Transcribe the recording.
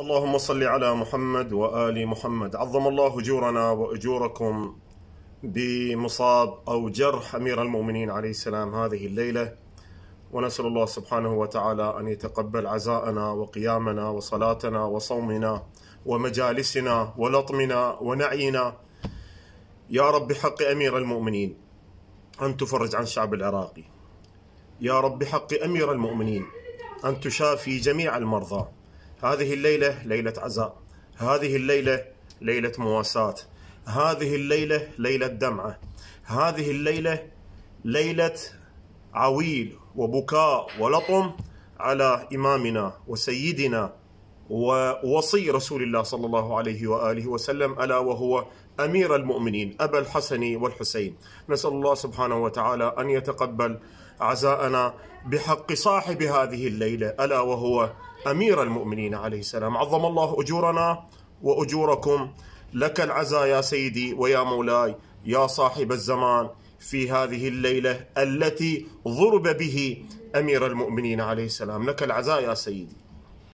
اللهم صل على محمد وآل محمد عظم الله أجورنا وأجوركم بمصاب أو جرح أمير المؤمنين عليه السلام هذه الليلة ونسأل الله سبحانه وتعالى أن يتقبل عزاءنا وقيامنا وصلاتنا وصومنا ومجالسنا ولطمنا ونعينا يا رب بحق أمير المؤمنين أن تفرج عن الشعب العراقي يا رب بحق أمير المؤمنين أن تشافي جميع المرضى هذه الليلة ليلة عزاء هذه الليلة ليلة مواساة هذه الليلة ليلة دمعة هذه الليلة ليلة عويل وبكاء ولطم على إمامنا وسيدنا ووصي رسول الله صلى الله عليه واله وسلم الا وهو امير المؤمنين ابا الحسن والحسين. نسال الله سبحانه وتعالى ان يتقبل عزاءنا بحق صاحب هذه الليله الا وهو امير المؤمنين عليه السلام. عظم الله اجورنا واجوركم لك العزاء يا سيدي ويا مولاي يا صاحب الزمان في هذه الليله التي ضرب به امير المؤمنين عليه السلام. لك العزاء يا سيدي.